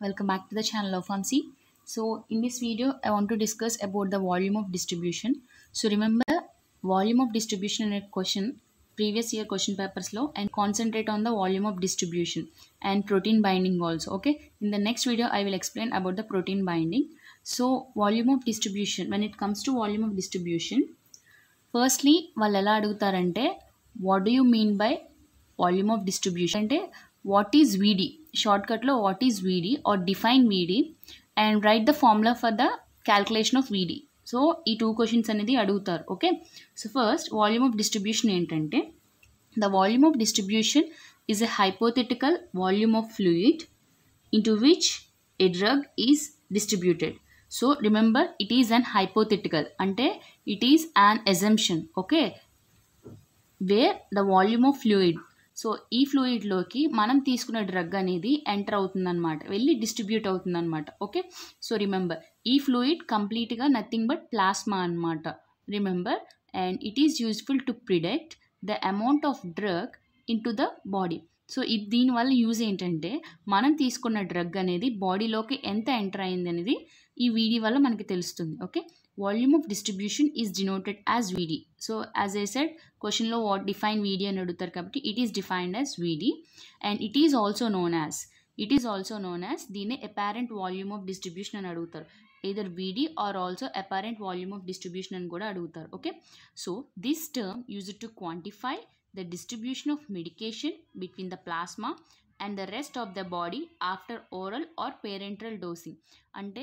Welcome back to the channel of fancy So in this video, I want to discuss about the volume of distribution. So remember volume of distribution in a question, previous year question papers law and concentrate on the volume of distribution and protein binding also. Okay. In the next video, I will explain about the protein binding. So volume of distribution, when it comes to volume of distribution, firstly వాళ్ళు ఎలా అడుగుతారంటే what do you mean by volume of distribution అంటే what is VD షార్ట్కట్లో what is VD or define VD and write the formula for the calculation of VD so ఈ two questions అనేది అడుగుతారు okay so first volume of distribution ఏంటంటే the volume of distribution is a hypothetical volume of fluid into which a drug is distributed so remember it is an hypothetical అంటే it is an assumption okay where the volume of fluid so ఈ ఫ్లూయిడ్లోకి మనం తీసుకున్న drug అనేది enter అవుతుందన్నమాట వెళ్ళి distribute అవుతుందన్నమాట okay so remember ఈ ఫ్లూయిడ్ కంప్లీట్గా నథింగ్ బట్ ప్లాస్మా అనమాట remember and it is useful to predict the amount of drug into the body so ఇది దీనివల్ల యూజ్ ఏంటంటే మనం తీసుకున్న డ్రగ్ అనేది బాడీలోకి ఎంత ఎంటర్ అయింది అనేది ఈ వీడియో వల్ల మనకి తెలుస్తుంది okay volume of distribution is denoted as VD. So as I said, question law what define VD and Aduttar Kabatti, it is defined as VD and it is also known as, it is also known as the apparent volume of distribution and Aduttar. Either VD or also apparent volume of distribution and Goda Okay. So this term used to quantify the distribution of medication between the plasma and the rest of the body after oral or parenteral dosing. And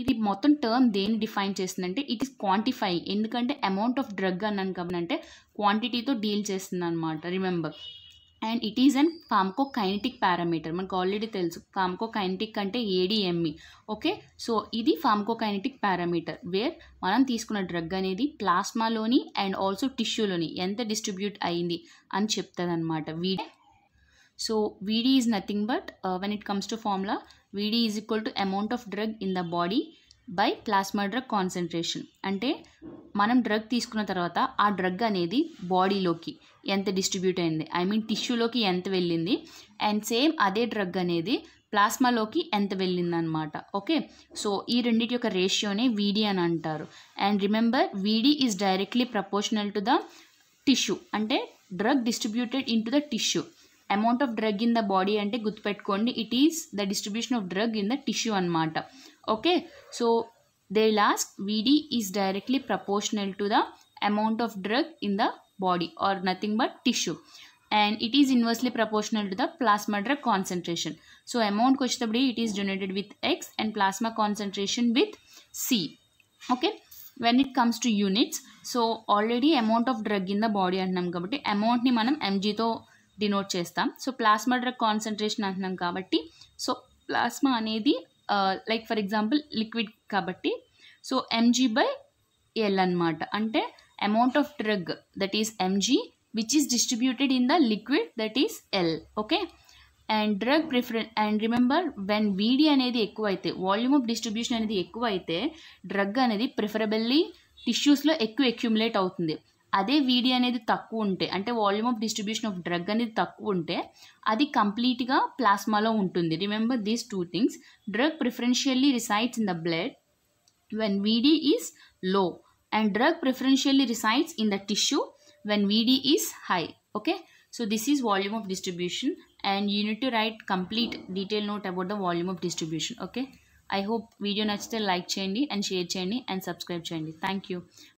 ఇది మొత్తం term దేన్ని define చేస్తుందంటే it is quantify ఎందుకంటే amount of drug అన్నాను కాబట్టి క్వాంటిటీతో deal చేస్తుంది అనమాట remember and it is and pharmacokinetic parameter మనకు ఆల్రెడీ తెలుసు ఫామ్కో కైనటిక్ అంటే ఏడిఎంఈ ఓకే సో ఇది ఫామ్కో కైనటిక్ పారామీటర్ వేర్ మనం తీసుకున్న డ్రగ్ అనేది ప్లాస్మాలోని అండ్ ఆల్సో టిష్యూలోని ఎంత డిస్ట్రిబ్యూట్ అయింది అని చెప్తుంది అనమాట VD so VD is nothing but uh, it comes to to formula, VD is equal to amount of drug in the body by plasma drug concentration అంటే మనం డ్రగ్ తీసుకున్న తర్వాత ఆ డ్రగ్ అనేది బాడీలోకి ఎంత డిస్ట్రిబ్యూట్ అయింది ఐ మీన్ టిష్యూలోకి ఎంత వెళ్ళింది అండ్ సేమ్ అదే డ్రగ్ అనేది ప్లాస్మాలోకి ఎంత వెళ్ళింది అనమాట ఓకే సో ఈ రెండింటి యొక్క రేషియోనే వీడి అని అంటారు and remember VD is directly proportional to the tissue అంటే drug distributed into the tissue amount of drug in the body and the ante gutpet kondi it is the distribution of drug in the tissue and mata. Okay. So they will ask VD is directly proportional to the amount of drug in the body or nothing but tissue. And it is inversely proportional to the plasma drug concentration. So amount kochitabdi it is denoted with X and plasma concentration with C. Okay. When it comes to units, so already amount of drug in the body and amount ni manam mg to denote చేస్తాం so plasma drug concentration అంటున్నాం కాబట్టి so plasma అనేది like for example liquid కాబట్టి so mg by L అనమాట అంటే amount of drug that is mg which is distributed in the liquid that is L okay and drug preference and remember when VD అనేది ఎక్కువ అయితే volume of distribution అనేది ఎక్కువ అయితే drug అనేది preferably టిష్యూస్లో ఎక్కువ అక్యుములేట్ అవుతుంది అదే వీడి అనేది తక్కువ ఉంటే అంటే volume of distribution of drug అనేది తక్కువ ఉంటే అది కంప్లీట్గా ప్లాస్మాలో ఉంటుంది remember these two things drug preferentially resides in the blood when VD is low and drug preferentially resides in the tissue when VD is high okay So this is volume of distribution and you need to write complete note note about the volume of distribution. Okay. I hope video నచ్చితే like చేయండి and share చేయండి and subscribe చేయండి thank you